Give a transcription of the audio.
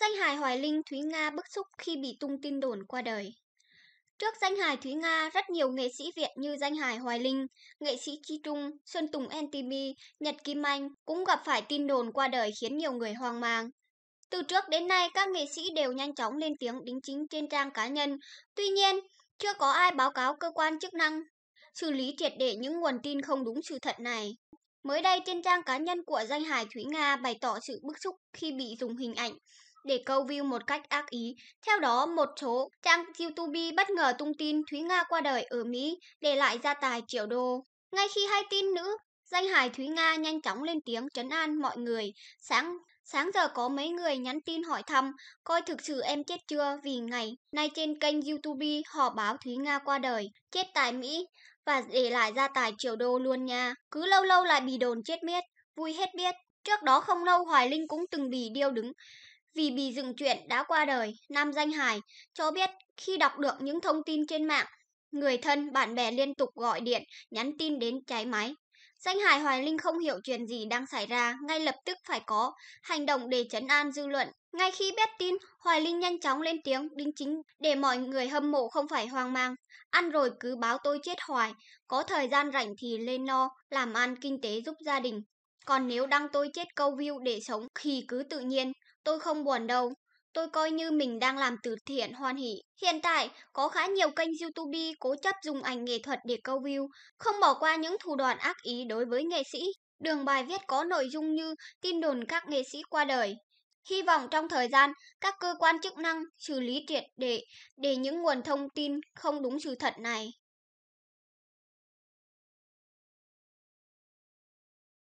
Danh hài Hoài Linh Thúy Nga bức xúc khi bị tung tin đồn qua đời. Trước danh hài Thúy Nga, rất nhiều nghệ sĩ Việt như danh hài Hoài Linh, nghệ sĩ Chi Trung, Xuân Tùng NTB, Nhật Kim Anh cũng gặp phải tin đồn qua đời khiến nhiều người hoang mang. Từ trước đến nay, các nghệ sĩ đều nhanh chóng lên tiếng đính chính trên trang cá nhân. Tuy nhiên, chưa có ai báo cáo cơ quan chức năng xử lý triệt để những nguồn tin không đúng sự thật này. Mới đây trên trang cá nhân của danh hài Thúy Nga bày tỏ sự bức xúc khi bị dùng hình ảnh để câu view một cách ác ý. Theo đó, một số trang YouTube bất ngờ tung tin Thúy Nga qua đời ở Mỹ, để lại gia tài triệu đô. Ngay khi hay tin nữ, danh hài Thúy Nga nhanh chóng lên tiếng trấn an mọi người. Sáng sáng giờ có mấy người nhắn tin hỏi thăm, coi thực sự em chết chưa vì ngày nay trên kênh YouTube họ báo Thúy Nga qua đời, chết tại Mỹ và để lại gia tài triệu đô luôn nha. Cứ lâu lâu lại bị đồn chết miết, vui hết biết. Trước đó không lâu Hoài Linh cũng từng bị điêu đứng vì bị dựng chuyện đã qua đời, Nam Danh Hải cho biết khi đọc được những thông tin trên mạng, người thân, bạn bè liên tục gọi điện, nhắn tin đến cháy máy. Danh Hải Hoài Linh không hiểu chuyện gì đang xảy ra, ngay lập tức phải có hành động để chấn an dư luận. Ngay khi biết tin, Hoài Linh nhanh chóng lên tiếng đính chính để mọi người hâm mộ không phải hoang mang. Ăn rồi cứ báo tôi chết hoài, có thời gian rảnh thì lên lo làm ăn kinh tế giúp gia đình. Còn nếu đăng tôi chết câu view để sống thì cứ tự nhiên, Tôi không buồn đâu, tôi coi như mình đang làm từ thiện hoan hỷ. Hiện tại, có khá nhiều kênh YouTube cố chấp dùng ảnh nghệ thuật để câu view, không bỏ qua những thủ đoạn ác ý đối với nghệ sĩ. Đường bài viết có nội dung như tin đồn các nghệ sĩ qua đời. Hy vọng trong thời gian, các cơ quan chức năng xử lý triệt để để những nguồn thông tin không đúng sự thật này.